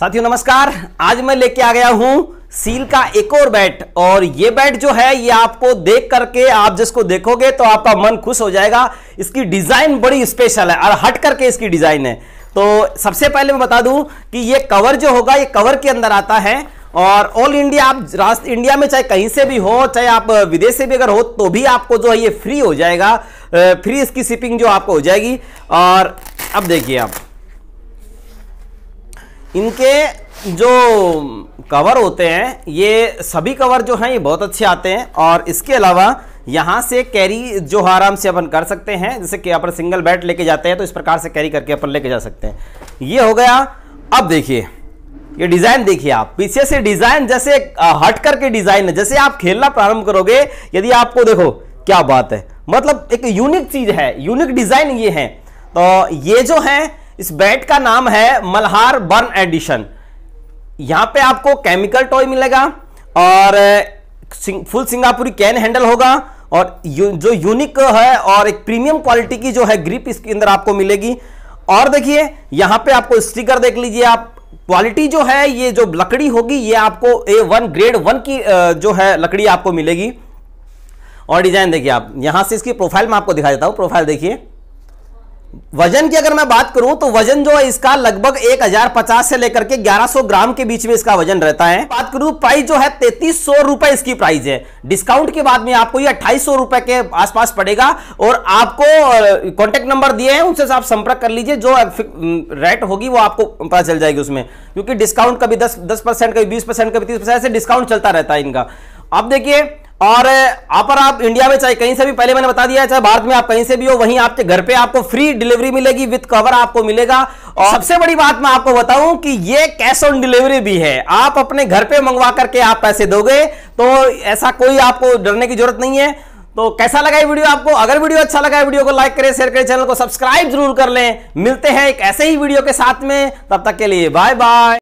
साथियों नमस्कार आज मैं लेके आ गया हूं सील का एक और बैट और ये बैट जो है ये आपको देख करके आप जिसको देखोगे तो आपका मन खुश हो जाएगा इसकी डिजाइन बड़ी स्पेशल है और हट करके इसकी डिजाइन है तो सबसे पहले मैं बता दूं कि ये कवर जो होगा ये कवर के अंदर आता है और ऑल इंडिया आप राष्ट्र इंडिया में चाहे कहीं से भी हो चाहे आप विदेश से भी अगर हो तो भी आपको जो है ये फ्री हो जाएगा फ्री इसकी शिपिंग जो आपको हो जाएगी और अब देखिए आप इनके जो कवर होते हैं ये सभी कवर जो हैं ये बहुत अच्छे आते हैं और इसके अलावा यहाँ से कैरी जो आराम से अपन कर सकते हैं जैसे कि अपन सिंगल बैट लेके जाते हैं तो इस प्रकार से कैरी करके अपन लेके जा सकते हैं ये हो गया अब देखिए ये डिजाइन देखिए आप पीछे से डिजाइन जैसे हट करके डिजाइन है जैसे आप खेलना प्रारंभ करोगे यदि आपको देखो क्या बात है मतलब एक यूनिक चीज है यूनिक डिजाइन ये है तो ये जो है इस बैट का नाम है मल्हार बर्न एडिशन यहां पे आपको केमिकल टॉय मिलेगा और सिंग, फुल सिंगापुरी कैन हैंडल होगा और जो यूनिक है और एक प्रीमियम क्वालिटी की जो है ग्रिप इसके अंदर आपको मिलेगी और देखिए यहां पे आपको स्टिकर देख लीजिए आप क्वालिटी जो है ये जो लकड़ी होगी ये आपको ए वन ग्रेड वन की जो है लकड़ी आपको मिलेगी और डिजाइन देखिए आप यहां से इसकी प्रोफाइल में आपको दिखा देता हूं प्रोफाइल देखिए वजन की अगर मैं बात करूं तो वजन जो है इसका लगभग 1050 से लेकर के 1100 ग्राम के बीच में इसका वजन रहता है बात करूं प्राइस जो है तैतीस सौ रुपए इसकी प्राइस है डिस्काउंट के बाद में आपको ये अट्ठाईस सौ रुपए के आसपास पड़ेगा और आपको कॉन्टेक्ट नंबर दिए हैं उनसे आप संपर्क कर लीजिए जो रेट होगी वो आपको पता चल जाएगी उसमें क्योंकि डिस्काउंट कभी दस दस परसेंट कभी बीस परसेंट कभी तीस परसेंट ऐसे डिस्काउंट चलता रहता है इनका अब देखिए और अपर आप इंडिया में चाहे कहीं से भी पहले मैंने बता दिया है चाहे भारत में आप कहीं से भी हो वहीं आपके घर पे आपको फ्री डिलीवरी मिलेगी विथ कवर आपको मिलेगा और सबसे बड़ी बात मैं आपको बताऊं कि ये कैश ऑन डिलीवरी भी है आप अपने घर पे मंगवा करके आप पैसे दोगे तो ऐसा कोई आपको डरने की जरूरत नहीं है तो कैसा लगा ये वीडियो आपको अगर वीडियो अच्छा लगा है वीडियो को लाइक करें शेयर करें चैनल को सब्सक्राइब जरूर कर लें मिलते हैं एक ऐसे ही वीडियो के साथ में तब तक के लिए बाय बाय